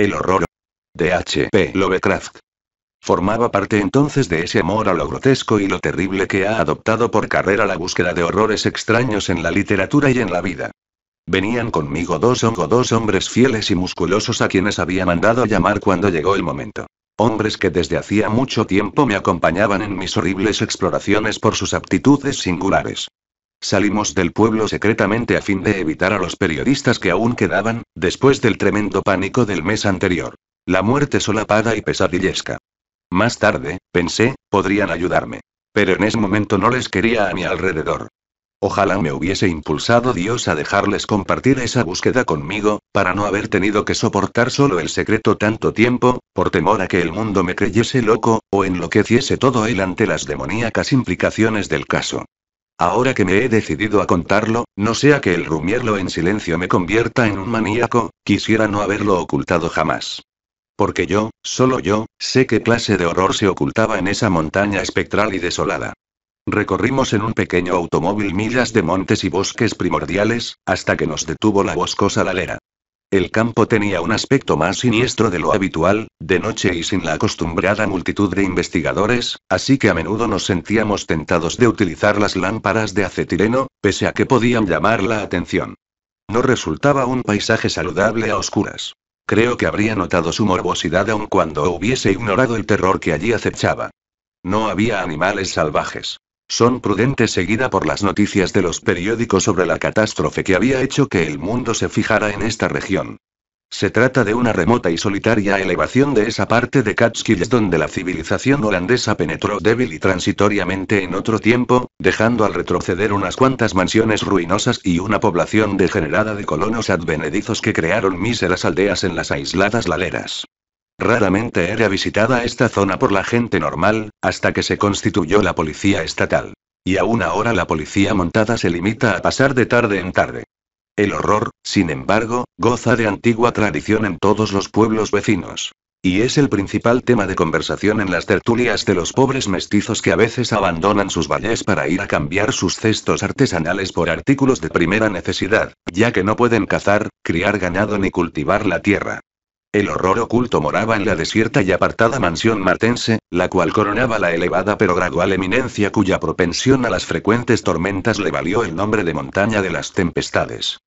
El horror. De H.P. Lovecraft. Formaba parte entonces de ese amor a lo grotesco y lo terrible que ha adoptado por carrera la búsqueda de horrores extraños en la literatura y en la vida. Venían conmigo dos dos hombres fieles y musculosos a quienes había mandado llamar cuando llegó el momento. Hombres que desde hacía mucho tiempo me acompañaban en mis horribles exploraciones por sus aptitudes singulares. Salimos del pueblo secretamente a fin de evitar a los periodistas que aún quedaban, después del tremendo pánico del mes anterior. La muerte solapada y pesadillesca. Más tarde, pensé, podrían ayudarme. Pero en ese momento no les quería a mi alrededor. Ojalá me hubiese impulsado Dios a dejarles compartir esa búsqueda conmigo, para no haber tenido que soportar solo el secreto tanto tiempo, por temor a que el mundo me creyese loco, o enloqueciese todo él ante las demoníacas implicaciones del caso. Ahora que me he decidido a contarlo, no sea que el rumiarlo en silencio me convierta en un maníaco, quisiera no haberlo ocultado jamás. Porque yo, solo yo, sé qué clase de horror se ocultaba en esa montaña espectral y desolada. Recorrimos en un pequeño automóvil millas de montes y bosques primordiales, hasta que nos detuvo la boscosa ladera. El campo tenía un aspecto más siniestro de lo habitual, de noche y sin la acostumbrada multitud de investigadores, así que a menudo nos sentíamos tentados de utilizar las lámparas de acetileno, pese a que podían llamar la atención. No resultaba un paisaje saludable a oscuras. Creo que habría notado su morbosidad aun cuando hubiese ignorado el terror que allí acechaba. No había animales salvajes. Son prudentes seguida por las noticias de los periódicos sobre la catástrofe que había hecho que el mundo se fijara en esta región. Se trata de una remota y solitaria elevación de esa parte de Catskills donde la civilización holandesa penetró débil y transitoriamente en otro tiempo, dejando al retroceder unas cuantas mansiones ruinosas y una población degenerada de colonos advenedizos que crearon míseras aldeas en las aisladas laderas. Raramente era visitada esta zona por la gente normal, hasta que se constituyó la policía estatal. Y aún ahora la policía montada se limita a pasar de tarde en tarde. El horror, sin embargo, goza de antigua tradición en todos los pueblos vecinos. Y es el principal tema de conversación en las tertulias de los pobres mestizos que a veces abandonan sus valles para ir a cambiar sus cestos artesanales por artículos de primera necesidad, ya que no pueden cazar, criar ganado ni cultivar la tierra. El horror oculto moraba en la desierta y apartada mansión martense, la cual coronaba la elevada pero gradual eminencia cuya propensión a las frecuentes tormentas le valió el nombre de montaña de las tempestades.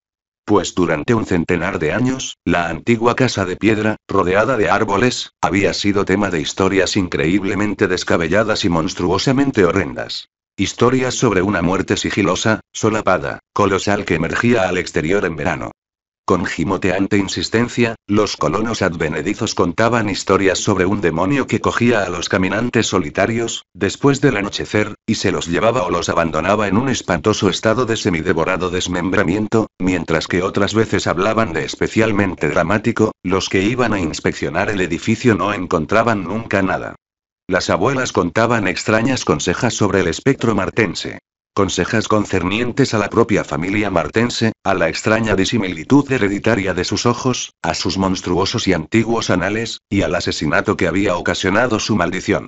Pues durante un centenar de años, la antigua casa de piedra, rodeada de árboles, había sido tema de historias increíblemente descabelladas y monstruosamente horrendas. Historias sobre una muerte sigilosa, solapada, colosal que emergía al exterior en verano, con gimoteante insistencia, los colonos advenedizos contaban historias sobre un demonio que cogía a los caminantes solitarios, después del anochecer, y se los llevaba o los abandonaba en un espantoso estado de semidevorado desmembramiento, mientras que otras veces hablaban de especialmente dramático, los que iban a inspeccionar el edificio no encontraban nunca nada. Las abuelas contaban extrañas consejas sobre el espectro martense consejas concernientes a la propia familia martense, a la extraña disimilitud hereditaria de sus ojos, a sus monstruosos y antiguos anales, y al asesinato que había ocasionado su maldición.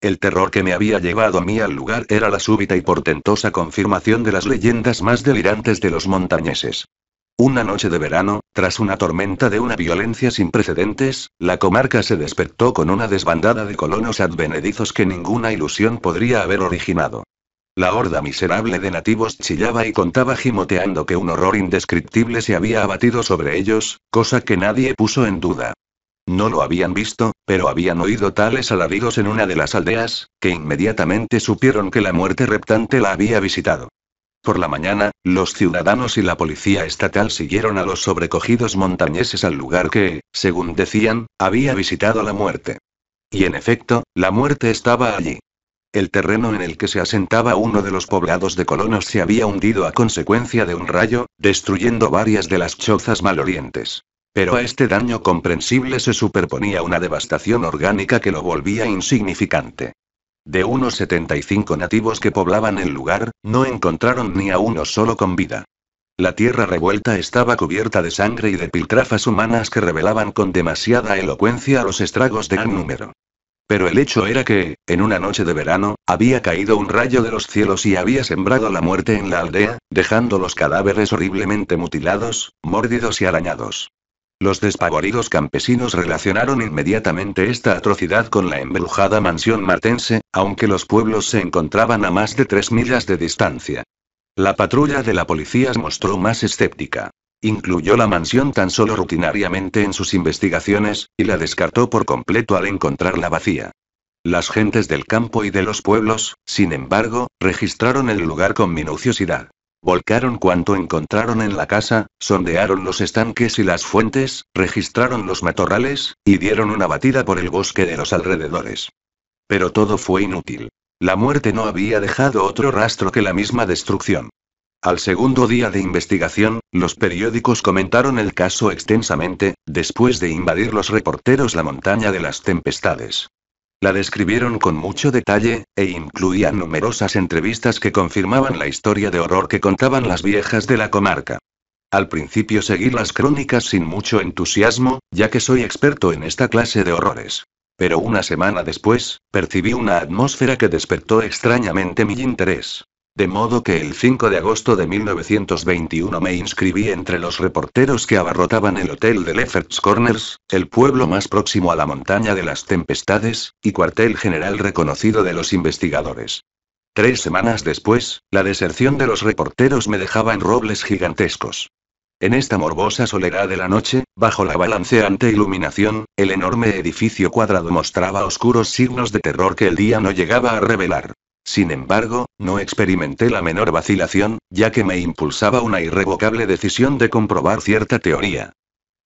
El terror que me había llevado a mí al lugar era la súbita y portentosa confirmación de las leyendas más delirantes de los montañeses. Una noche de verano, tras una tormenta de una violencia sin precedentes, la comarca se despertó con una desbandada de colonos advenedizos que ninguna ilusión podría haber originado. La horda miserable de nativos chillaba y contaba gimoteando que un horror indescriptible se había abatido sobre ellos, cosa que nadie puso en duda. No lo habían visto, pero habían oído tales alaridos en una de las aldeas, que inmediatamente supieron que la muerte reptante la había visitado. Por la mañana, los ciudadanos y la policía estatal siguieron a los sobrecogidos montañeses al lugar que, según decían, había visitado la muerte. Y en efecto, la muerte estaba allí. El terreno en el que se asentaba uno de los poblados de colonos se había hundido a consecuencia de un rayo, destruyendo varias de las chozas malorientes. Pero a este daño comprensible se superponía una devastación orgánica que lo volvía insignificante. De unos 75 nativos que poblaban el lugar, no encontraron ni a uno solo con vida. La tierra revuelta estaba cubierta de sangre y de piltrafas humanas que revelaban con demasiada elocuencia los estragos de un número. Pero el hecho era que, en una noche de verano, había caído un rayo de los cielos y había sembrado la muerte en la aldea, dejando los cadáveres horriblemente mutilados, mordidos y arañados. Los despavoridos campesinos relacionaron inmediatamente esta atrocidad con la embrujada mansión martense, aunque los pueblos se encontraban a más de tres millas de distancia. La patrulla de la policía se mostró más escéptica. Incluyó la mansión tan solo rutinariamente en sus investigaciones, y la descartó por completo al encontrarla vacía. Las gentes del campo y de los pueblos, sin embargo, registraron el lugar con minuciosidad. Volcaron cuanto encontraron en la casa, sondearon los estanques y las fuentes, registraron los matorrales, y dieron una batida por el bosque de los alrededores. Pero todo fue inútil. La muerte no había dejado otro rastro que la misma destrucción. Al segundo día de investigación, los periódicos comentaron el caso extensamente, después de invadir los reporteros la montaña de las tempestades. La describieron con mucho detalle, e incluían numerosas entrevistas que confirmaban la historia de horror que contaban las viejas de la comarca. Al principio seguí las crónicas sin mucho entusiasmo, ya que soy experto en esta clase de horrores. Pero una semana después, percibí una atmósfera que despertó extrañamente mi interés. De modo que el 5 de agosto de 1921 me inscribí entre los reporteros que abarrotaban el hotel de Lefferts Corners, el pueblo más próximo a la montaña de las tempestades, y cuartel general reconocido de los investigadores. Tres semanas después, la deserción de los reporteros me dejaba en robles gigantescos. En esta morbosa soledad de la noche, bajo la balanceante iluminación, el enorme edificio cuadrado mostraba oscuros signos de terror que el día no llegaba a revelar. Sin embargo, no experimenté la menor vacilación, ya que me impulsaba una irrevocable decisión de comprobar cierta teoría.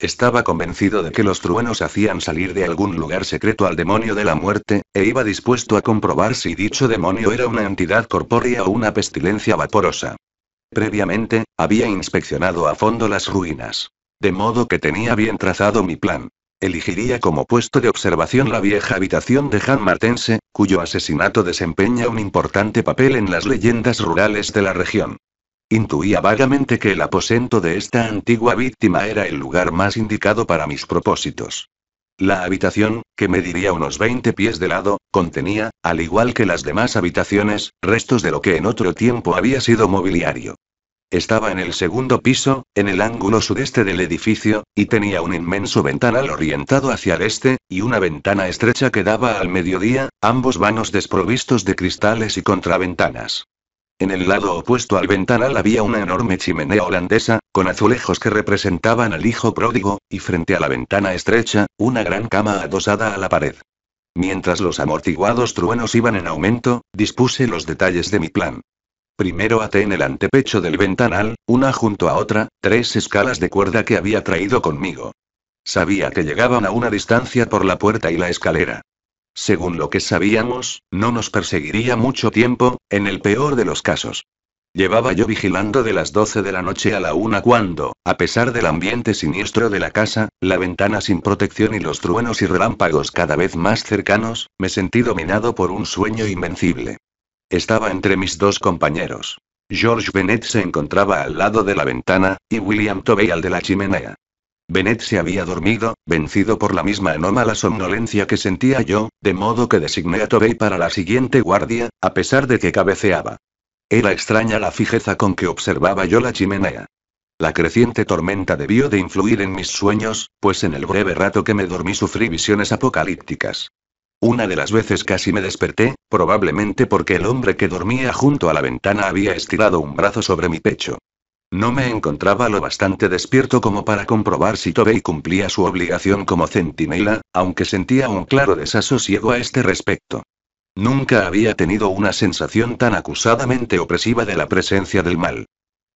Estaba convencido de que los truenos hacían salir de algún lugar secreto al demonio de la muerte, e iba dispuesto a comprobar si dicho demonio era una entidad corpórea o una pestilencia vaporosa. Previamente, había inspeccionado a fondo las ruinas. De modo que tenía bien trazado mi plan. Elegiría como puesto de observación la vieja habitación de Han Martense, cuyo asesinato desempeña un importante papel en las leyendas rurales de la región. Intuía vagamente que el aposento de esta antigua víctima era el lugar más indicado para mis propósitos. La habitación, que mediría unos 20 pies de lado, contenía, al igual que las demás habitaciones, restos de lo que en otro tiempo había sido mobiliario. Estaba en el segundo piso, en el ángulo sudeste del edificio, y tenía un inmenso ventanal orientado hacia el este, y una ventana estrecha que daba al mediodía, ambos vanos desprovistos de cristales y contraventanas. En el lado opuesto al ventanal había una enorme chimenea holandesa, con azulejos que representaban al hijo pródigo, y frente a la ventana estrecha, una gran cama adosada a la pared. Mientras los amortiguados truenos iban en aumento, dispuse los detalles de mi plan. Primero até en el antepecho del ventanal, una junto a otra, tres escalas de cuerda que había traído conmigo. Sabía que llegaban a una distancia por la puerta y la escalera. Según lo que sabíamos, no nos perseguiría mucho tiempo, en el peor de los casos. Llevaba yo vigilando de las 12 de la noche a la una cuando, a pesar del ambiente siniestro de la casa, la ventana sin protección y los truenos y relámpagos cada vez más cercanos, me sentí dominado por un sueño invencible. Estaba entre mis dos compañeros. George Bennett se encontraba al lado de la ventana, y William Tobey al de la chimenea. Bennett se había dormido, vencido por la misma anómala somnolencia que sentía yo, de modo que designé a Tobey para la siguiente guardia, a pesar de que cabeceaba. Era extraña la fijeza con que observaba yo la chimenea. La creciente tormenta debió de influir en mis sueños, pues en el breve rato que me dormí sufrí visiones apocalípticas. Una de las veces casi me desperté, probablemente porque el hombre que dormía junto a la ventana había estirado un brazo sobre mi pecho. No me encontraba lo bastante despierto como para comprobar si Tobey cumplía su obligación como centinela, aunque sentía un claro desasosiego a este respecto. Nunca había tenido una sensación tan acusadamente opresiva de la presencia del mal.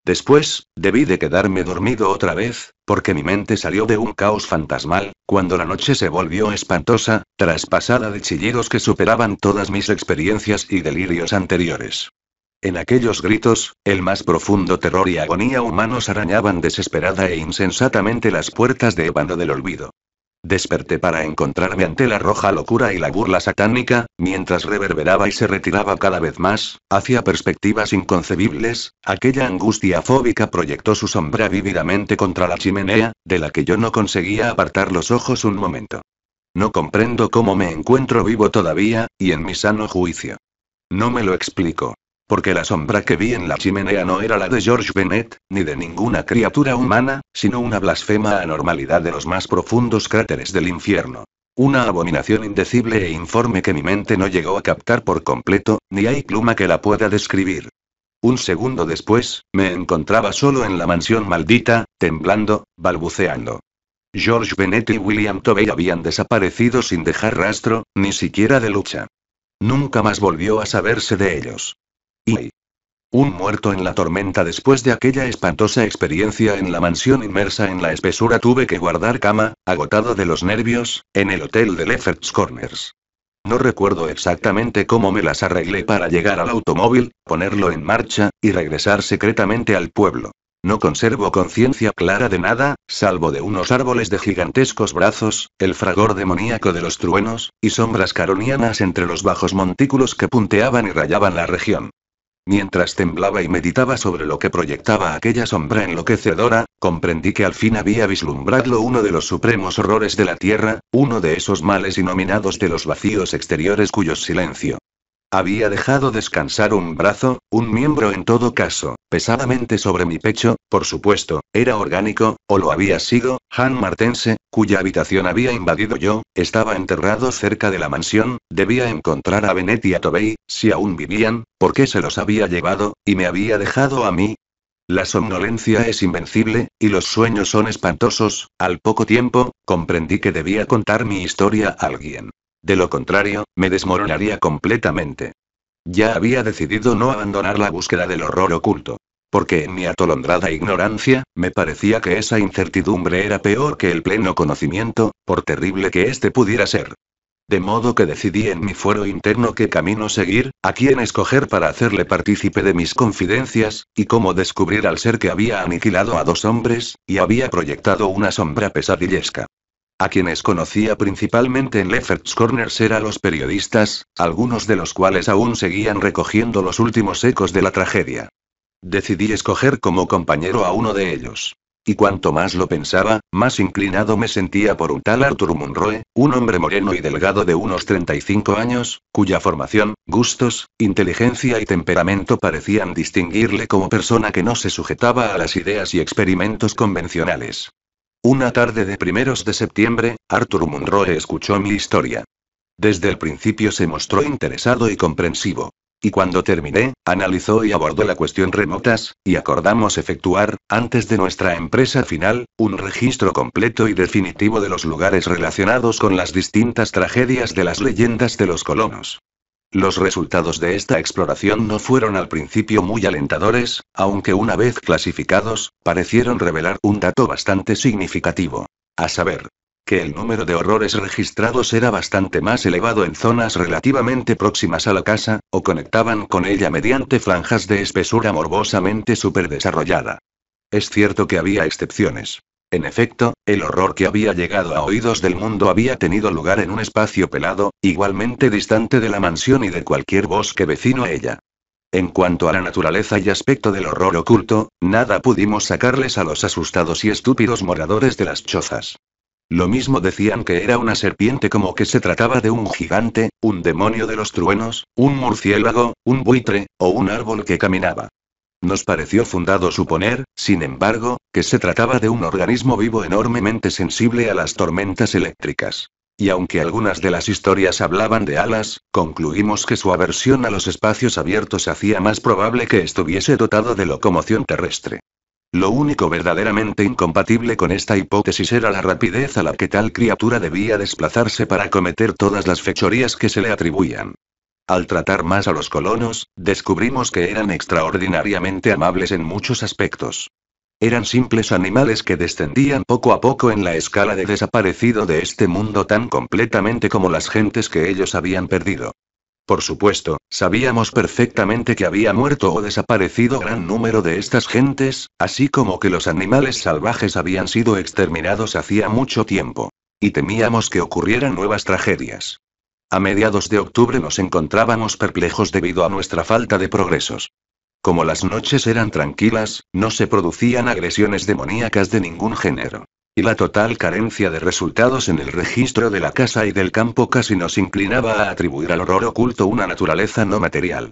Después, debí de quedarme dormido otra vez, porque mi mente salió de un caos fantasmal, cuando la noche se volvió espantosa, traspasada de chillidos que superaban todas mis experiencias y delirios anteriores. En aquellos gritos, el más profundo terror y agonía humanos arañaban desesperada e insensatamente las puertas de ébano del olvido. Desperté para encontrarme ante la roja locura y la burla satánica, mientras reverberaba y se retiraba cada vez más, hacia perspectivas inconcebibles, aquella angustia fóbica proyectó su sombra vívidamente contra la chimenea, de la que yo no conseguía apartar los ojos un momento. No comprendo cómo me encuentro vivo todavía, y en mi sano juicio. No me lo explico. Porque la sombra que vi en la chimenea no era la de George Bennett, ni de ninguna criatura humana, sino una blasfema anormalidad de los más profundos cráteres del infierno. Una abominación indecible e informe que mi mente no llegó a captar por completo, ni hay pluma que la pueda describir. Un segundo después, me encontraba solo en la mansión maldita, temblando, balbuceando. George Bennett y William Tobey habían desaparecido sin dejar rastro, ni siquiera de lucha. Nunca más volvió a saberse de ellos. Y... Un muerto en la tormenta después de aquella espantosa experiencia en la mansión inmersa en la espesura tuve que guardar cama, agotado de los nervios, en el hotel de Lefferts Corners. No recuerdo exactamente cómo me las arreglé para llegar al automóvil, ponerlo en marcha, y regresar secretamente al pueblo. No conservo conciencia clara de nada, salvo de unos árboles de gigantescos brazos, el fragor demoníaco de los truenos, y sombras caronianas entre los bajos montículos que punteaban y rayaban la región. Mientras temblaba y meditaba sobre lo que proyectaba aquella sombra enloquecedora, comprendí que al fin había vislumbrado uno de los supremos horrores de la Tierra, uno de esos males inominados de los vacíos exteriores cuyo silencio había dejado descansar un brazo, un miembro en todo caso, pesadamente sobre mi pecho, por supuesto, era orgánico, o lo había sido, Han Martense, cuya habitación había invadido yo, estaba enterrado cerca de la mansión, debía encontrar a Benet y a Tobey, si aún vivían, porque se los había llevado, y me había dejado a mí, la somnolencia es invencible, y los sueños son espantosos. Al poco tiempo, comprendí que debía contar mi historia a alguien. De lo contrario, me desmoronaría completamente. Ya había decidido no abandonar la búsqueda del horror oculto porque en mi atolondrada ignorancia, me parecía que esa incertidumbre era peor que el pleno conocimiento, por terrible que éste pudiera ser. De modo que decidí en mi fuero interno qué camino seguir, a quién escoger para hacerle partícipe de mis confidencias, y cómo descubrir al ser que había aniquilado a dos hombres, y había proyectado una sombra pesadillesca. A quienes conocía principalmente en Lefferts Corners eran los periodistas, algunos de los cuales aún seguían recogiendo los últimos ecos de la tragedia. Decidí escoger como compañero a uno de ellos. Y cuanto más lo pensaba, más inclinado me sentía por un tal Arthur Munroe, un hombre moreno y delgado de unos 35 años, cuya formación, gustos, inteligencia y temperamento parecían distinguirle como persona que no se sujetaba a las ideas y experimentos convencionales. Una tarde de primeros de septiembre, Arthur Munroe escuchó mi historia. Desde el principio se mostró interesado y comprensivo. Y cuando terminé, analizó y abordó la cuestión remotas, y acordamos efectuar, antes de nuestra empresa final, un registro completo y definitivo de los lugares relacionados con las distintas tragedias de las leyendas de los colonos. Los resultados de esta exploración no fueron al principio muy alentadores, aunque una vez clasificados, parecieron revelar un dato bastante significativo. A saber, que el número de horrores registrados era bastante más elevado en zonas relativamente próximas a la casa, o conectaban con ella mediante franjas de espesura morbosamente superdesarrollada. Es cierto que había excepciones. En efecto, el horror que había llegado a oídos del mundo había tenido lugar en un espacio pelado, igualmente distante de la mansión y de cualquier bosque vecino a ella. En cuanto a la naturaleza y aspecto del horror oculto, nada pudimos sacarles a los asustados y estúpidos moradores de las chozas. Lo mismo decían que era una serpiente como que se trataba de un gigante, un demonio de los truenos, un murciélago, un buitre, o un árbol que caminaba. Nos pareció fundado suponer, sin embargo, que se trataba de un organismo vivo enormemente sensible a las tormentas eléctricas. Y aunque algunas de las historias hablaban de alas, concluimos que su aversión a los espacios abiertos hacía más probable que estuviese dotado de locomoción terrestre. Lo único verdaderamente incompatible con esta hipótesis era la rapidez a la que tal criatura debía desplazarse para cometer todas las fechorías que se le atribuían. Al tratar más a los colonos, descubrimos que eran extraordinariamente amables en muchos aspectos. Eran simples animales que descendían poco a poco en la escala de desaparecido de este mundo tan completamente como las gentes que ellos habían perdido. Por supuesto, sabíamos perfectamente que había muerto o desaparecido gran número de estas gentes, así como que los animales salvajes habían sido exterminados hacía mucho tiempo. Y temíamos que ocurrieran nuevas tragedias. A mediados de octubre nos encontrábamos perplejos debido a nuestra falta de progresos. Como las noches eran tranquilas, no se producían agresiones demoníacas de ningún género y la total carencia de resultados en el registro de la casa y del campo casi nos inclinaba a atribuir al horror oculto una naturaleza no material.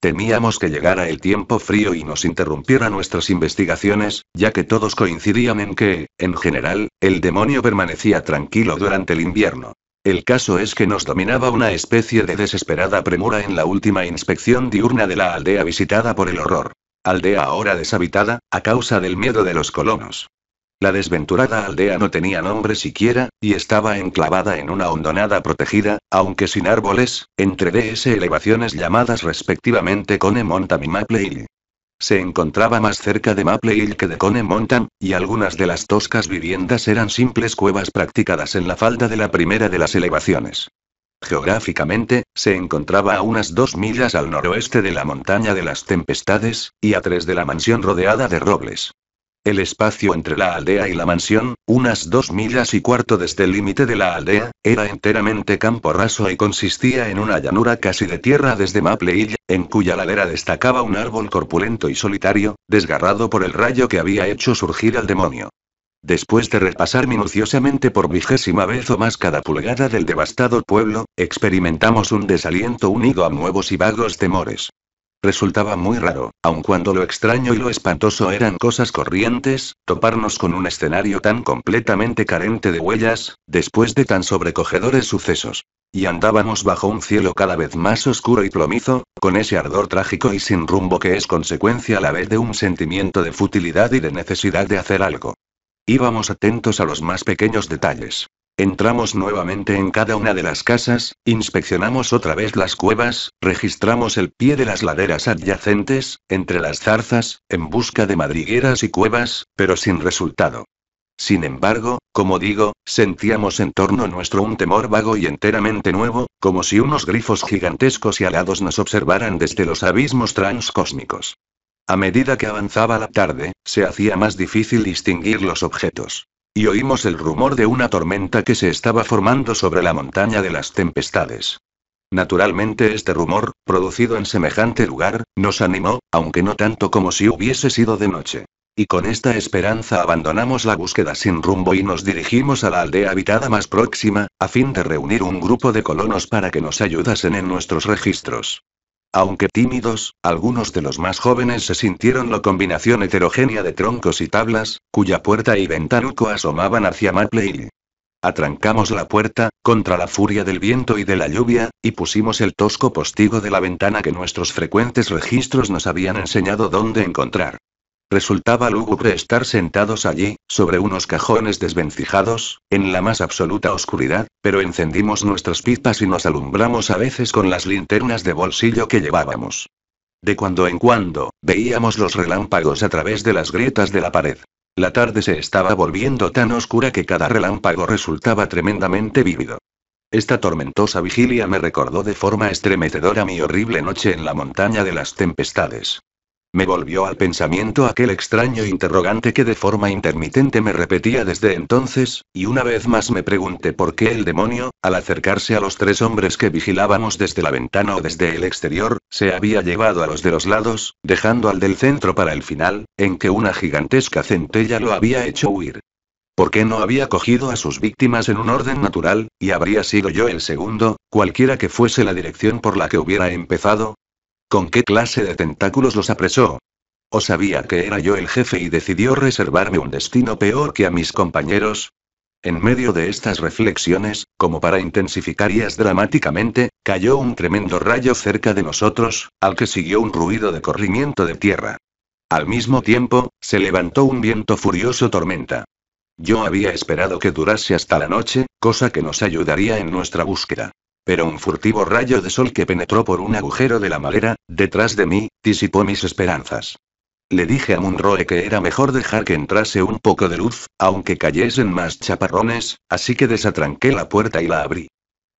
Temíamos que llegara el tiempo frío y nos interrumpiera nuestras investigaciones, ya que todos coincidían en que, en general, el demonio permanecía tranquilo durante el invierno. El caso es que nos dominaba una especie de desesperada premura en la última inspección diurna de la aldea visitada por el horror. Aldea ahora deshabitada, a causa del miedo de los colonos. La desventurada aldea no tenía nombre siquiera, y estaba enclavada en una hondonada protegida, aunque sin árboles, entre DS elevaciones llamadas respectivamente Cone Mountain y Maple Hill. Se encontraba más cerca de Maple Hill que de Cone Mountain, y algunas de las toscas viviendas eran simples cuevas practicadas en la falda de la primera de las elevaciones. Geográficamente, se encontraba a unas dos millas al noroeste de la montaña de las tempestades, y a tres de la mansión rodeada de robles. El espacio entre la aldea y la mansión, unas dos millas y cuarto desde el este límite de la aldea, era enteramente campo raso y consistía en una llanura casi de tierra desde Maple Hill, en cuya ladera destacaba un árbol corpulento y solitario, desgarrado por el rayo que había hecho surgir al demonio. Después de repasar minuciosamente por vigésima vez o más cada pulgada del devastado pueblo, experimentamos un desaliento unido a nuevos y vagos temores. Resultaba muy raro, aun cuando lo extraño y lo espantoso eran cosas corrientes, toparnos con un escenario tan completamente carente de huellas, después de tan sobrecogedores sucesos. Y andábamos bajo un cielo cada vez más oscuro y plomizo, con ese ardor trágico y sin rumbo que es consecuencia a la vez de un sentimiento de futilidad y de necesidad de hacer algo. Íbamos atentos a los más pequeños detalles. Entramos nuevamente en cada una de las casas, inspeccionamos otra vez las cuevas, registramos el pie de las laderas adyacentes, entre las zarzas, en busca de madrigueras y cuevas, pero sin resultado. Sin embargo, como digo, sentíamos en torno nuestro un temor vago y enteramente nuevo, como si unos grifos gigantescos y alados nos observaran desde los abismos transcósmicos. A medida que avanzaba la tarde, se hacía más difícil distinguir los objetos y oímos el rumor de una tormenta que se estaba formando sobre la montaña de las tempestades. Naturalmente este rumor, producido en semejante lugar, nos animó, aunque no tanto como si hubiese sido de noche. Y con esta esperanza abandonamos la búsqueda sin rumbo y nos dirigimos a la aldea habitada más próxima, a fin de reunir un grupo de colonos para que nos ayudasen en nuestros registros. Aunque tímidos, algunos de los más jóvenes se sintieron la combinación heterogénea de troncos y tablas, cuya puerta y ventanuco asomaban hacia Maple Atrancamos la puerta, contra la furia del viento y de la lluvia, y pusimos el tosco postigo de la ventana que nuestros frecuentes registros nos habían enseñado dónde encontrar. Resultaba lúgubre estar sentados allí, sobre unos cajones desvencijados, en la más absoluta oscuridad, pero encendimos nuestras pipas y nos alumbramos a veces con las linternas de bolsillo que llevábamos. De cuando en cuando, veíamos los relámpagos a través de las grietas de la pared. La tarde se estaba volviendo tan oscura que cada relámpago resultaba tremendamente vívido. Esta tormentosa vigilia me recordó de forma estremecedora mi horrible noche en la montaña de las tempestades. Me volvió al pensamiento aquel extraño interrogante que de forma intermitente me repetía desde entonces, y una vez más me pregunté por qué el demonio, al acercarse a los tres hombres que vigilábamos desde la ventana o desde el exterior, se había llevado a los de los lados, dejando al del centro para el final, en que una gigantesca centella lo había hecho huir. ¿Por qué no había cogido a sus víctimas en un orden natural, y habría sido yo el segundo, cualquiera que fuese la dirección por la que hubiera empezado? ¿Con qué clase de tentáculos los apresó? ¿O sabía que era yo el jefe y decidió reservarme un destino peor que a mis compañeros? En medio de estas reflexiones, como para intensificarías dramáticamente, cayó un tremendo rayo cerca de nosotros, al que siguió un ruido de corrimiento de tierra. Al mismo tiempo, se levantó un viento furioso tormenta. Yo había esperado que durase hasta la noche, cosa que nos ayudaría en nuestra búsqueda pero un furtivo rayo de sol que penetró por un agujero de la madera, detrás de mí, disipó mis esperanzas. Le dije a Munroe que era mejor dejar que entrase un poco de luz, aunque cayesen más chaparrones, así que desatranqué la puerta y la abrí.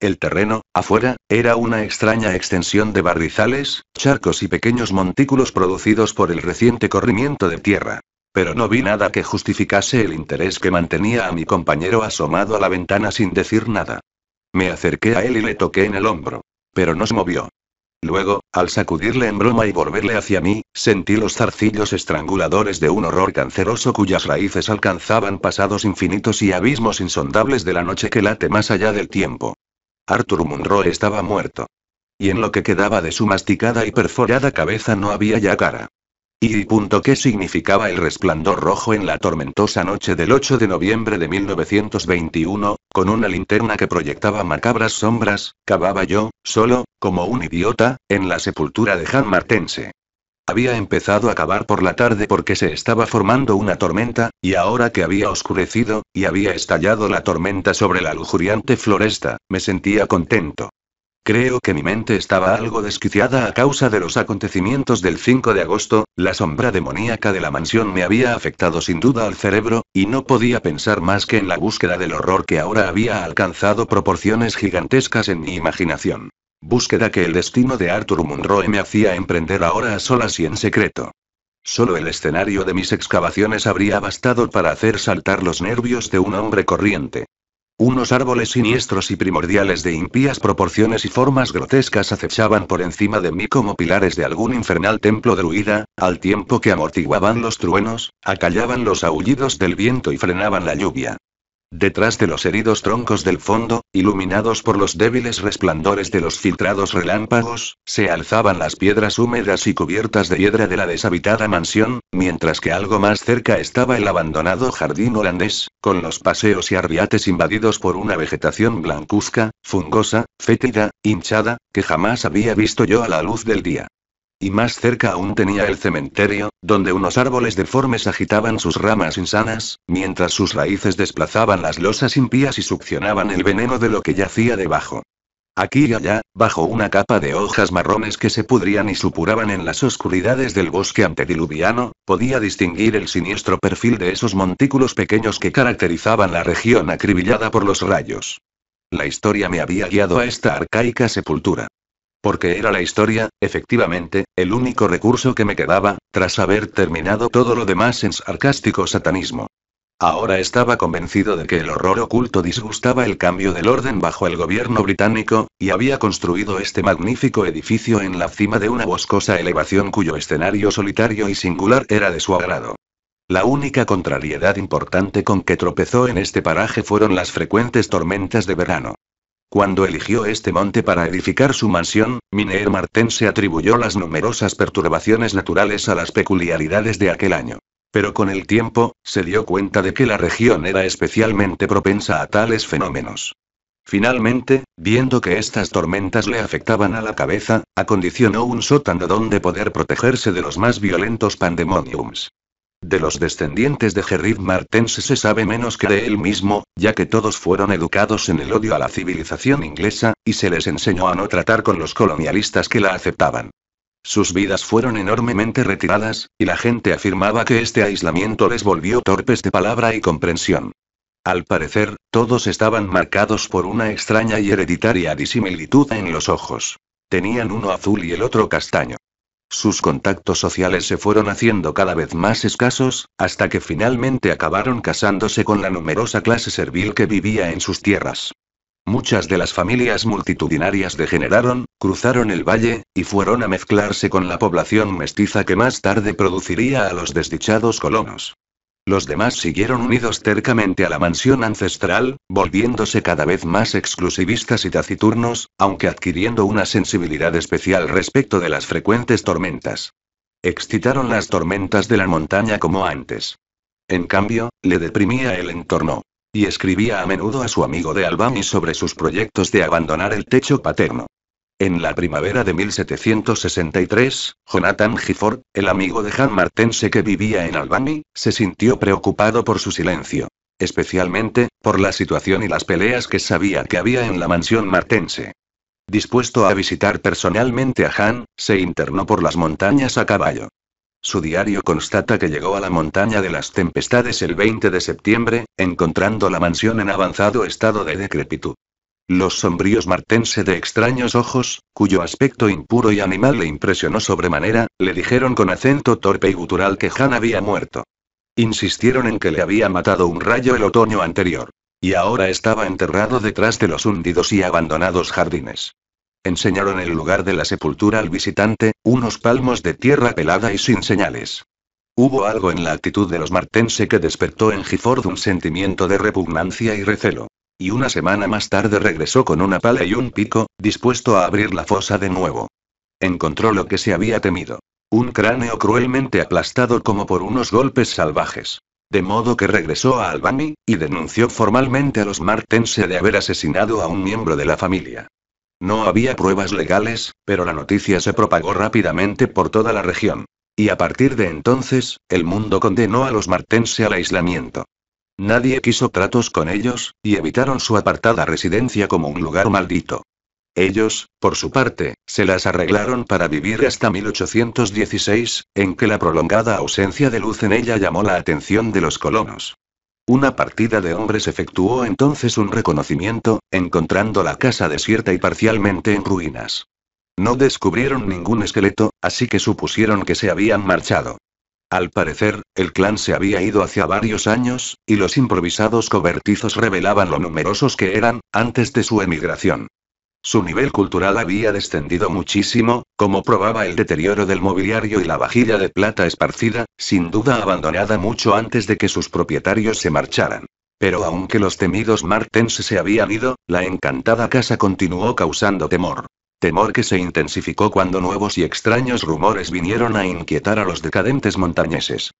El terreno, afuera, era una extraña extensión de barrizales, charcos y pequeños montículos producidos por el reciente corrimiento de tierra. Pero no vi nada que justificase el interés que mantenía a mi compañero asomado a la ventana sin decir nada. Me acerqué a él y le toqué en el hombro. Pero no se movió. Luego, al sacudirle en broma y volverle hacia mí, sentí los zarcillos estranguladores de un horror canceroso cuyas raíces alcanzaban pasados infinitos y abismos insondables de la noche que late más allá del tiempo. Arthur Munro estaba muerto. Y en lo que quedaba de su masticada y perforada cabeza no había ya cara. Y. ¿Qué significaba el resplandor rojo en la tormentosa noche del 8 de noviembre de 1921? Con una linterna que proyectaba macabras sombras, cavaba yo, solo, como un idiota, en la sepultura de Jan Martense. Había empezado a cavar por la tarde porque se estaba formando una tormenta, y ahora que había oscurecido, y había estallado la tormenta sobre la lujuriante floresta, me sentía contento. Creo que mi mente estaba algo desquiciada a causa de los acontecimientos del 5 de agosto, la sombra demoníaca de la mansión me había afectado sin duda al cerebro, y no podía pensar más que en la búsqueda del horror que ahora había alcanzado proporciones gigantescas en mi imaginación. Búsqueda que el destino de Arthur Munroe me hacía emprender ahora a solas y en secreto. Solo el escenario de mis excavaciones habría bastado para hacer saltar los nervios de un hombre corriente. Unos árboles siniestros y primordiales de impías proporciones y formas grotescas acechaban por encima de mí como pilares de algún infernal templo druida, al tiempo que amortiguaban los truenos, acallaban los aullidos del viento y frenaban la lluvia. Detrás de los heridos troncos del fondo, iluminados por los débiles resplandores de los filtrados relámpagos, se alzaban las piedras húmedas y cubiertas de hiedra de la deshabitada mansión, mientras que algo más cerca estaba el abandonado jardín holandés, con los paseos y arriates invadidos por una vegetación blancuzca, fungosa, fétida, hinchada, que jamás había visto yo a la luz del día. Y más cerca aún tenía el cementerio, donde unos árboles deformes agitaban sus ramas insanas, mientras sus raíces desplazaban las losas impías y succionaban el veneno de lo que yacía debajo. Aquí y allá, bajo una capa de hojas marrones que se pudrían y supuraban en las oscuridades del bosque antediluviano, podía distinguir el siniestro perfil de esos montículos pequeños que caracterizaban la región acribillada por los rayos. La historia me había guiado a esta arcaica sepultura. Porque era la historia, efectivamente, el único recurso que me quedaba, tras haber terminado todo lo demás en sarcástico satanismo. Ahora estaba convencido de que el horror oculto disgustaba el cambio del orden bajo el gobierno británico, y había construido este magnífico edificio en la cima de una boscosa elevación cuyo escenario solitario y singular era de su agrado. La única contrariedad importante con que tropezó en este paraje fueron las frecuentes tormentas de verano. Cuando eligió este monte para edificar su mansión, Miner Marten se atribuyó las numerosas perturbaciones naturales a las peculiaridades de aquel año. Pero con el tiempo, se dio cuenta de que la región era especialmente propensa a tales fenómenos. Finalmente, viendo que estas tormentas le afectaban a la cabeza, acondicionó un sótano donde poder protegerse de los más violentos pandemoniums. De los descendientes de Gerrit Martens se sabe menos que de él mismo, ya que todos fueron educados en el odio a la civilización inglesa, y se les enseñó a no tratar con los colonialistas que la aceptaban. Sus vidas fueron enormemente retiradas, y la gente afirmaba que este aislamiento les volvió torpes de palabra y comprensión. Al parecer, todos estaban marcados por una extraña y hereditaria disimilitud en los ojos. Tenían uno azul y el otro castaño. Sus contactos sociales se fueron haciendo cada vez más escasos, hasta que finalmente acabaron casándose con la numerosa clase servil que vivía en sus tierras. Muchas de las familias multitudinarias degeneraron, cruzaron el valle, y fueron a mezclarse con la población mestiza que más tarde produciría a los desdichados colonos. Los demás siguieron unidos tercamente a la mansión ancestral, volviéndose cada vez más exclusivistas y taciturnos, aunque adquiriendo una sensibilidad especial respecto de las frecuentes tormentas. Excitaron las tormentas de la montaña como antes. En cambio, le deprimía el entorno. Y escribía a menudo a su amigo de Albany sobre sus proyectos de abandonar el techo paterno. En la primavera de 1763, Jonathan Gifford, el amigo de Han Martense que vivía en Albany, se sintió preocupado por su silencio. Especialmente, por la situación y las peleas que sabía que había en la mansión martense. Dispuesto a visitar personalmente a Han, se internó por las montañas a caballo. Su diario constata que llegó a la montaña de las tempestades el 20 de septiembre, encontrando la mansión en avanzado estado de decrepitud. Los sombríos martense de extraños ojos, cuyo aspecto impuro y animal le impresionó sobremanera, le dijeron con acento torpe y gutural que Han había muerto. Insistieron en que le había matado un rayo el otoño anterior. Y ahora estaba enterrado detrás de los hundidos y abandonados jardines. Enseñaron el lugar de la sepultura al visitante, unos palmos de tierra pelada y sin señales. Hubo algo en la actitud de los martense que despertó en Gifford un sentimiento de repugnancia y recelo y una semana más tarde regresó con una pala y un pico, dispuesto a abrir la fosa de nuevo. Encontró lo que se había temido. Un cráneo cruelmente aplastado como por unos golpes salvajes. De modo que regresó a Albany, y denunció formalmente a los Martense de haber asesinado a un miembro de la familia. No había pruebas legales, pero la noticia se propagó rápidamente por toda la región. Y a partir de entonces, el mundo condenó a los Martense al aislamiento. Nadie quiso tratos con ellos, y evitaron su apartada residencia como un lugar maldito. Ellos, por su parte, se las arreglaron para vivir hasta 1816, en que la prolongada ausencia de luz en ella llamó la atención de los colonos. Una partida de hombres efectuó entonces un reconocimiento, encontrando la casa desierta y parcialmente en ruinas. No descubrieron ningún esqueleto, así que supusieron que se habían marchado. Al parecer, el clan se había ido hacia varios años, y los improvisados cobertizos revelaban lo numerosos que eran, antes de su emigración. Su nivel cultural había descendido muchísimo, como probaba el deterioro del mobiliario y la vajilla de plata esparcida, sin duda abandonada mucho antes de que sus propietarios se marcharan. Pero aunque los temidos Martens se habían ido, la encantada casa continuó causando temor. Temor que se intensificó cuando nuevos y extraños rumores vinieron a inquietar a los decadentes montañeses.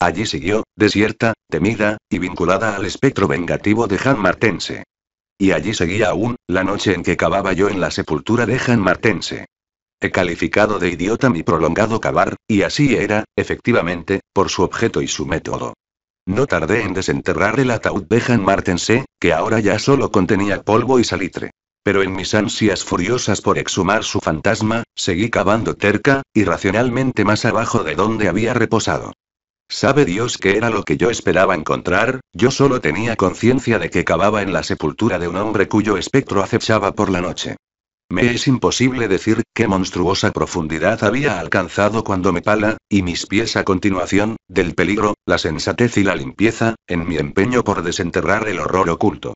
Allí siguió, desierta, temida, y vinculada al espectro vengativo de Han Martense. Y allí seguía aún, la noche en que cavaba yo en la sepultura de Han Martense. He calificado de idiota mi prolongado cavar, y así era, efectivamente, por su objeto y su método. No tardé en desenterrar el ataúd de Han Martense, que ahora ya solo contenía polvo y salitre. Pero en mis ansias furiosas por exhumar su fantasma, seguí cavando y irracionalmente más abajo de donde había reposado. Sabe Dios que era lo que yo esperaba encontrar, yo solo tenía conciencia de que cavaba en la sepultura de un hombre cuyo espectro acechaba por la noche. Me es imposible decir qué monstruosa profundidad había alcanzado cuando me pala, y mis pies a continuación, del peligro, la sensatez y la limpieza, en mi empeño por desenterrar el horror oculto.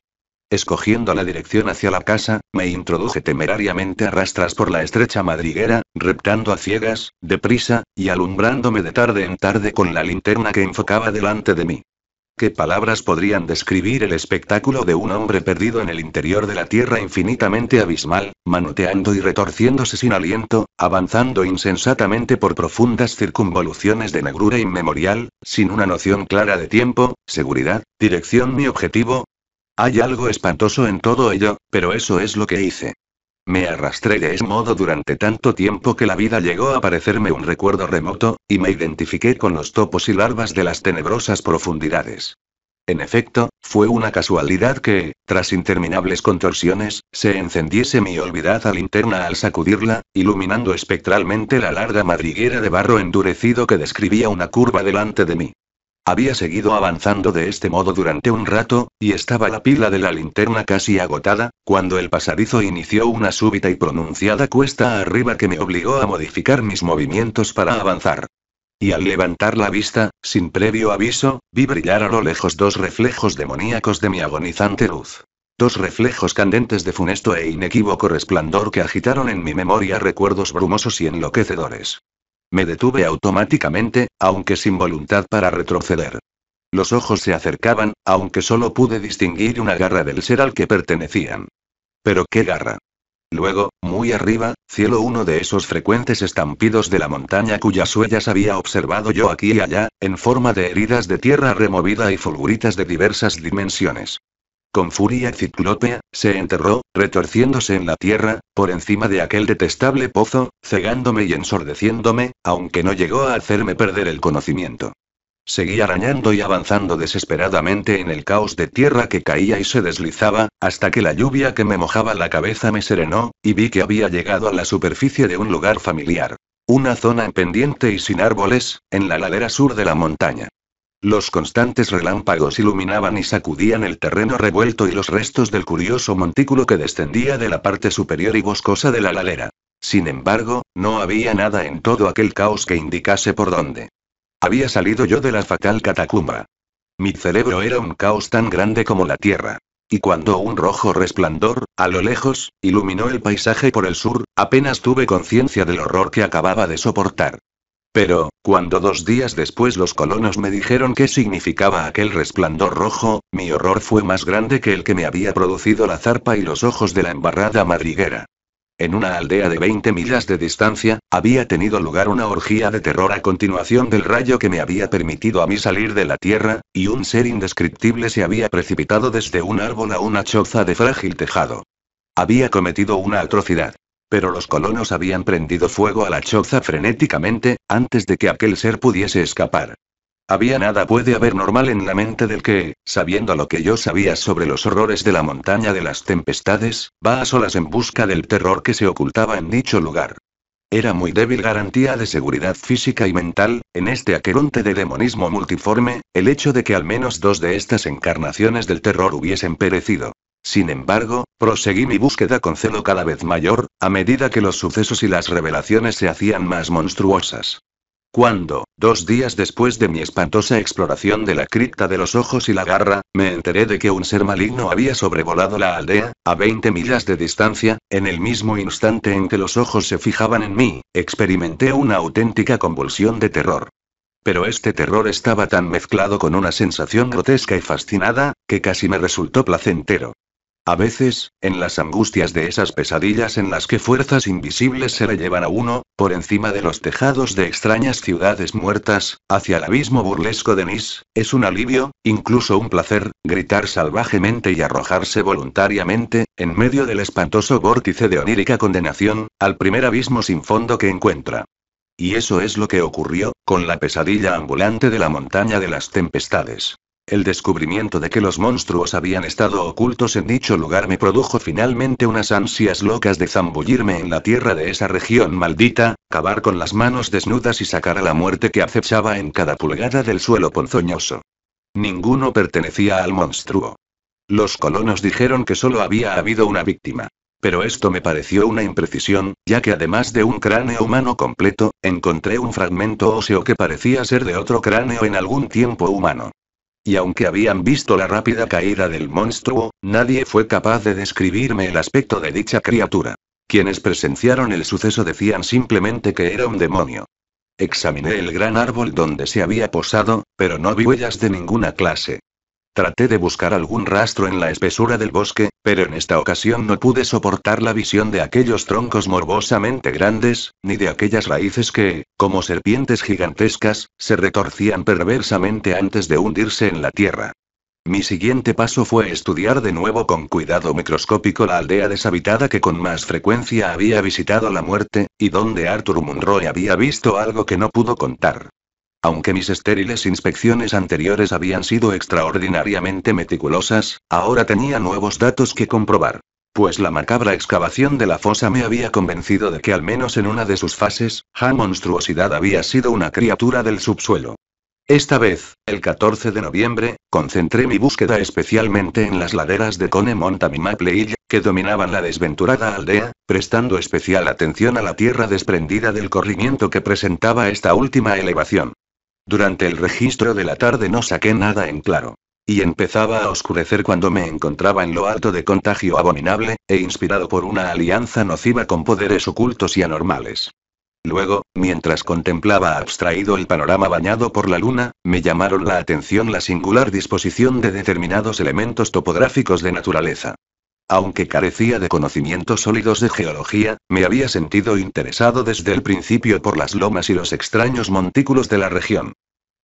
Escogiendo la dirección hacia la casa, me introduje temerariamente a rastras por la estrecha madriguera, reptando a ciegas, deprisa, y alumbrándome de tarde en tarde con la linterna que enfocaba delante de mí. ¿Qué palabras podrían describir el espectáculo de un hombre perdido en el interior de la tierra infinitamente abismal, manoteando y retorciéndose sin aliento, avanzando insensatamente por profundas circunvoluciones de negrura inmemorial, sin una noción clara de tiempo, seguridad, dirección ni objetivo, hay algo espantoso en todo ello, pero eso es lo que hice. Me arrastré de ese modo durante tanto tiempo que la vida llegó a parecerme un recuerdo remoto, y me identifiqué con los topos y larvas de las tenebrosas profundidades. En efecto, fue una casualidad que, tras interminables contorsiones, se encendiese mi olvidada linterna al sacudirla, iluminando espectralmente la larga madriguera de barro endurecido que describía una curva delante de mí. Había seguido avanzando de este modo durante un rato, y estaba la pila de la linterna casi agotada, cuando el pasadizo inició una súbita y pronunciada cuesta arriba que me obligó a modificar mis movimientos para avanzar. Y al levantar la vista, sin previo aviso, vi brillar a lo lejos dos reflejos demoníacos de mi agonizante luz. Dos reflejos candentes de funesto e inequívoco resplandor que agitaron en mi memoria recuerdos brumosos y enloquecedores. Me detuve automáticamente, aunque sin voluntad para retroceder. Los ojos se acercaban, aunque solo pude distinguir una garra del ser al que pertenecían. Pero qué garra. Luego, muy arriba, cielo uno de esos frecuentes estampidos de la montaña cuyas huellas había observado yo aquí y allá, en forma de heridas de tierra removida y fulguritas de diversas dimensiones. Con furia ciclópea, se enterró, retorciéndose en la tierra, por encima de aquel detestable pozo, cegándome y ensordeciéndome, aunque no llegó a hacerme perder el conocimiento. Seguí arañando y avanzando desesperadamente en el caos de tierra que caía y se deslizaba, hasta que la lluvia que me mojaba la cabeza me serenó, y vi que había llegado a la superficie de un lugar familiar. Una zona en pendiente y sin árboles, en la ladera sur de la montaña. Los constantes relámpagos iluminaban y sacudían el terreno revuelto y los restos del curioso montículo que descendía de la parte superior y boscosa de la ladera. Sin embargo, no había nada en todo aquel caos que indicase por dónde. Había salido yo de la fatal catacumba. Mi cerebro era un caos tan grande como la tierra. Y cuando un rojo resplandor, a lo lejos, iluminó el paisaje por el sur, apenas tuve conciencia del horror que acababa de soportar. Pero, cuando dos días después los colonos me dijeron qué significaba aquel resplandor rojo, mi horror fue más grande que el que me había producido la zarpa y los ojos de la embarrada madriguera. En una aldea de 20 millas de distancia, había tenido lugar una orgía de terror a continuación del rayo que me había permitido a mí salir de la tierra, y un ser indescriptible se había precipitado desde un árbol a una choza de frágil tejado. Había cometido una atrocidad. Pero los colonos habían prendido fuego a la choza frenéticamente, antes de que aquel ser pudiese escapar. Había nada puede haber normal en la mente del que, sabiendo lo que yo sabía sobre los horrores de la montaña de las tempestades, va a solas en busca del terror que se ocultaba en dicho lugar. Era muy débil garantía de seguridad física y mental, en este aqueronte de demonismo multiforme, el hecho de que al menos dos de estas encarnaciones del terror hubiesen perecido. Sin embargo, proseguí mi búsqueda con celo cada vez mayor, a medida que los sucesos y las revelaciones se hacían más monstruosas. Cuando, dos días después de mi espantosa exploración de la cripta de los ojos y la garra, me enteré de que un ser maligno había sobrevolado la aldea, a 20 millas de distancia, en el mismo instante en que los ojos se fijaban en mí, experimenté una auténtica convulsión de terror. Pero este terror estaba tan mezclado con una sensación grotesca y fascinada, que casi me resultó placentero. A veces, en las angustias de esas pesadillas en las que fuerzas invisibles se le llevan a uno, por encima de los tejados de extrañas ciudades muertas, hacia el abismo burlesco de Nice, es un alivio, incluso un placer, gritar salvajemente y arrojarse voluntariamente, en medio del espantoso vórtice de onírica condenación, al primer abismo sin fondo que encuentra. Y eso es lo que ocurrió, con la pesadilla ambulante de la montaña de las tempestades. El descubrimiento de que los monstruos habían estado ocultos en dicho lugar me produjo finalmente unas ansias locas de zambullirme en la tierra de esa región maldita, cavar con las manos desnudas y sacar a la muerte que acechaba en cada pulgada del suelo ponzoñoso. Ninguno pertenecía al monstruo. Los colonos dijeron que solo había habido una víctima. Pero esto me pareció una imprecisión, ya que además de un cráneo humano completo, encontré un fragmento óseo que parecía ser de otro cráneo en algún tiempo humano y aunque habían visto la rápida caída del monstruo, nadie fue capaz de describirme el aspecto de dicha criatura. Quienes presenciaron el suceso decían simplemente que era un demonio. Examiné el gran árbol donde se había posado, pero no vi huellas de ninguna clase. Traté de buscar algún rastro en la espesura del bosque, pero en esta ocasión no pude soportar la visión de aquellos troncos morbosamente grandes, ni de aquellas raíces que, como serpientes gigantescas, se retorcían perversamente antes de hundirse en la tierra. Mi siguiente paso fue estudiar de nuevo con cuidado microscópico la aldea deshabitada que con más frecuencia había visitado la muerte, y donde Arthur Munroy había visto algo que no pudo contar. Aunque mis estériles inspecciones anteriores habían sido extraordinariamente meticulosas, ahora tenía nuevos datos que comprobar. Pues la macabra excavación de la fosa me había convencido de que al menos en una de sus fases, Han monstruosidad había sido una criatura del subsuelo. Esta vez, el 14 de noviembre, concentré mi búsqueda especialmente en las laderas de Cone Mountain y Maple que dominaban la desventurada aldea, prestando especial atención a la tierra desprendida del corrimiento que presentaba esta última elevación. Durante el registro de la tarde no saqué nada en claro. Y empezaba a oscurecer cuando me encontraba en lo alto de contagio abominable, e inspirado por una alianza nociva con poderes ocultos y anormales. Luego, mientras contemplaba abstraído el panorama bañado por la luna, me llamaron la atención la singular disposición de determinados elementos topográficos de naturaleza. Aunque carecía de conocimientos sólidos de geología, me había sentido interesado desde el principio por las lomas y los extraños montículos de la región.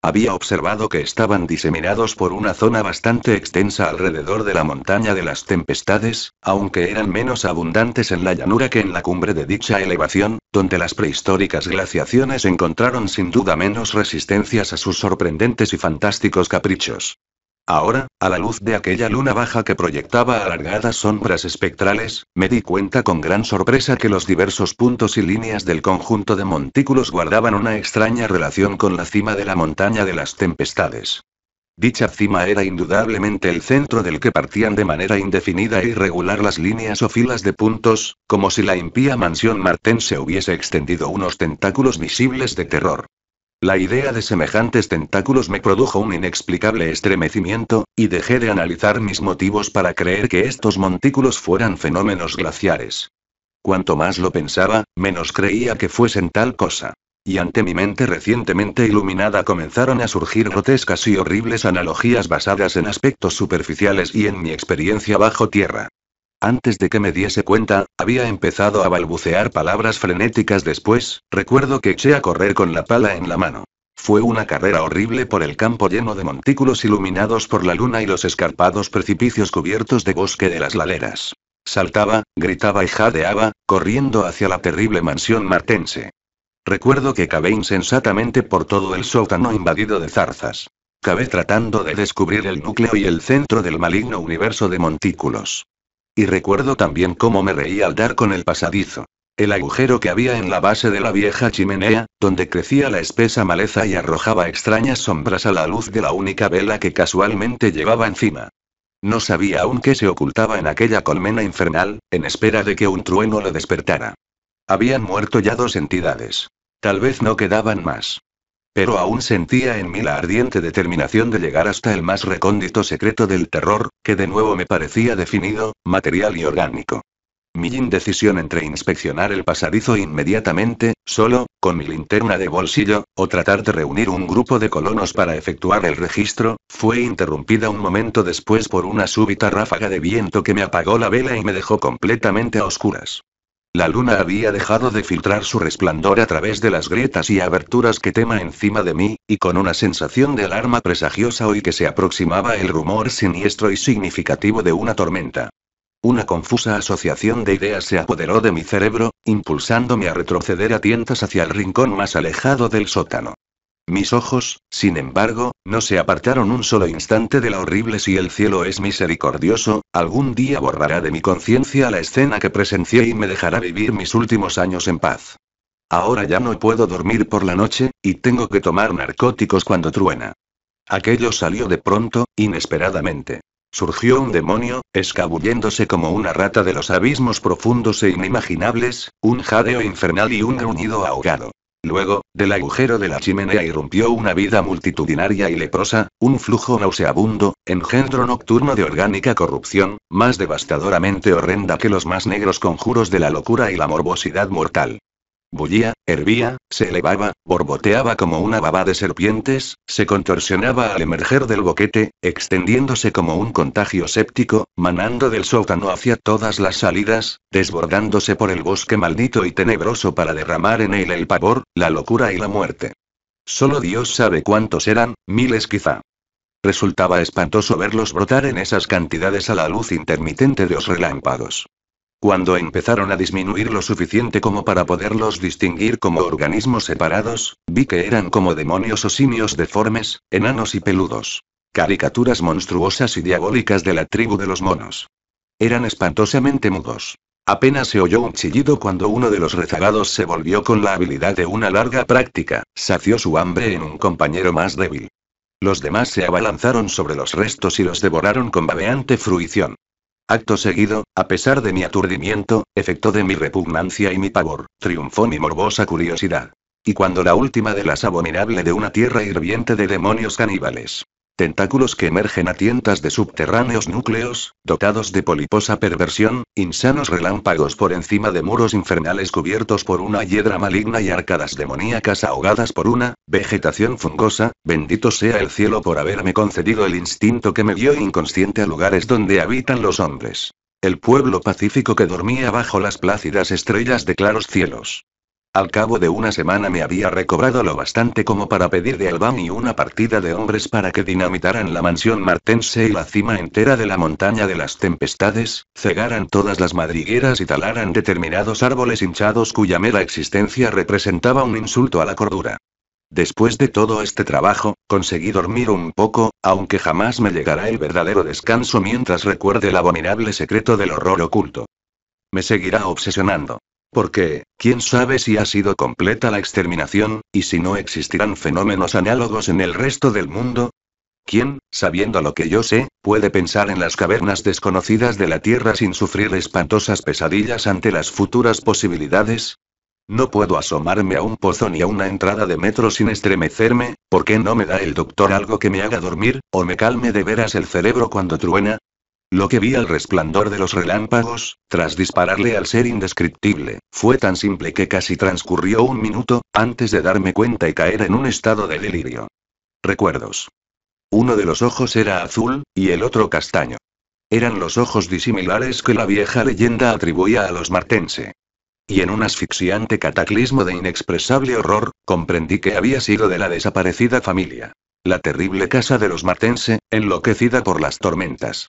Había observado que estaban diseminados por una zona bastante extensa alrededor de la montaña de las tempestades, aunque eran menos abundantes en la llanura que en la cumbre de dicha elevación, donde las prehistóricas glaciaciones encontraron sin duda menos resistencias a sus sorprendentes y fantásticos caprichos. Ahora, a la luz de aquella luna baja que proyectaba alargadas sombras espectrales, me di cuenta con gran sorpresa que los diversos puntos y líneas del conjunto de montículos guardaban una extraña relación con la cima de la montaña de las tempestades. Dicha cima era indudablemente el centro del que partían de manera indefinida e irregular las líneas o filas de puntos, como si la impía mansión martense hubiese extendido unos tentáculos visibles de terror. La idea de semejantes tentáculos me produjo un inexplicable estremecimiento, y dejé de analizar mis motivos para creer que estos montículos fueran fenómenos glaciares. Cuanto más lo pensaba, menos creía que fuesen tal cosa. Y ante mi mente recientemente iluminada comenzaron a surgir grotescas y horribles analogías basadas en aspectos superficiales y en mi experiencia bajo tierra. Antes de que me diese cuenta, había empezado a balbucear palabras frenéticas después, recuerdo que eché a correr con la pala en la mano. Fue una carrera horrible por el campo lleno de montículos iluminados por la luna y los escarpados precipicios cubiertos de bosque de las laderas. Saltaba, gritaba y jadeaba, corriendo hacia la terrible mansión martense. Recuerdo que cabé insensatamente por todo el sótano invadido de zarzas. Cabé tratando de descubrir el núcleo y el centro del maligno universo de montículos. Y recuerdo también cómo me reí al dar con el pasadizo. El agujero que había en la base de la vieja chimenea, donde crecía la espesa maleza y arrojaba extrañas sombras a la luz de la única vela que casualmente llevaba encima. No sabía aún qué se ocultaba en aquella colmena infernal, en espera de que un trueno lo despertara. Habían muerto ya dos entidades. Tal vez no quedaban más. Pero aún sentía en mí la ardiente determinación de llegar hasta el más recóndito secreto del terror, que de nuevo me parecía definido, material y orgánico. Mi indecisión entre inspeccionar el pasadizo inmediatamente, solo, con mi linterna de bolsillo, o tratar de reunir un grupo de colonos para efectuar el registro, fue interrumpida un momento después por una súbita ráfaga de viento que me apagó la vela y me dejó completamente a oscuras. La luna había dejado de filtrar su resplandor a través de las grietas y aberturas que tema encima de mí, y con una sensación de alarma presagiosa oí que se aproximaba el rumor siniestro y significativo de una tormenta. Una confusa asociación de ideas se apoderó de mi cerebro, impulsándome a retroceder a tientas hacia el rincón más alejado del sótano. Mis ojos, sin embargo, no se apartaron un solo instante de la horrible si el cielo es misericordioso, algún día borrará de mi conciencia la escena que presencié y me dejará vivir mis últimos años en paz. Ahora ya no puedo dormir por la noche, y tengo que tomar narcóticos cuando truena. Aquello salió de pronto, inesperadamente. Surgió un demonio, escabulléndose como una rata de los abismos profundos e inimaginables, un jadeo infernal y un gruñido ahogado. Luego, del agujero de la chimenea irrumpió una vida multitudinaria y leprosa, un flujo nauseabundo, engendro nocturno de orgánica corrupción, más devastadoramente horrenda que los más negros conjuros de la locura y la morbosidad mortal. Bullía, hervía, se elevaba, borboteaba como una baba de serpientes, se contorsionaba al emerger del boquete, extendiéndose como un contagio séptico, manando del sótano hacia todas las salidas, desbordándose por el bosque maldito y tenebroso para derramar en él el pavor, la locura y la muerte. Solo Dios sabe cuántos eran, miles quizá. Resultaba espantoso verlos brotar en esas cantidades a la luz intermitente de los relámpagos. Cuando empezaron a disminuir lo suficiente como para poderlos distinguir como organismos separados, vi que eran como demonios o simios deformes, enanos y peludos. Caricaturas monstruosas y diabólicas de la tribu de los monos. Eran espantosamente mudos. Apenas se oyó un chillido cuando uno de los rezagados se volvió con la habilidad de una larga práctica, sació su hambre en un compañero más débil. Los demás se abalanzaron sobre los restos y los devoraron con babeante fruición. Acto seguido, a pesar de mi aturdimiento, efecto de mi repugnancia y mi pavor, triunfó mi morbosa curiosidad. Y cuando la última de las abominable de una tierra hirviente de demonios caníbales. Tentáculos que emergen a tientas de subterráneos núcleos, dotados de poliposa perversión, insanos relámpagos por encima de muros infernales cubiertos por una hiedra maligna y arcadas demoníacas ahogadas por una vegetación fungosa, bendito sea el cielo por haberme concedido el instinto que me dio inconsciente a lugares donde habitan los hombres. El pueblo pacífico que dormía bajo las plácidas estrellas de claros cielos. Al cabo de una semana me había recobrado lo bastante como para pedir de y una partida de hombres para que dinamitaran la mansión martense y la cima entera de la montaña de las tempestades, cegaran todas las madrigueras y talaran determinados árboles hinchados cuya mera existencia representaba un insulto a la cordura. Después de todo este trabajo, conseguí dormir un poco, aunque jamás me llegará el verdadero descanso mientras recuerde el abominable secreto del horror oculto. Me seguirá obsesionando. Porque, quién sabe si ha sido completa la exterminación, y si no existirán fenómenos análogos en el resto del mundo. ¿Quién, sabiendo lo que yo sé, puede pensar en las cavernas desconocidas de la Tierra sin sufrir espantosas pesadillas ante las futuras posibilidades? No puedo asomarme a un pozo ni a una entrada de metro sin estremecerme, ¿por qué no me da el doctor algo que me haga dormir, o me calme de veras el cerebro cuando truena? Lo que vi al resplandor de los relámpagos, tras dispararle al ser indescriptible, fue tan simple que casi transcurrió un minuto, antes de darme cuenta y caer en un estado de delirio. Recuerdos. Uno de los ojos era azul, y el otro castaño. Eran los ojos disimilares que la vieja leyenda atribuía a los martense. Y en un asfixiante cataclismo de inexpresable horror, comprendí que había sido de la desaparecida familia. La terrible casa de los martense, enloquecida por las tormentas.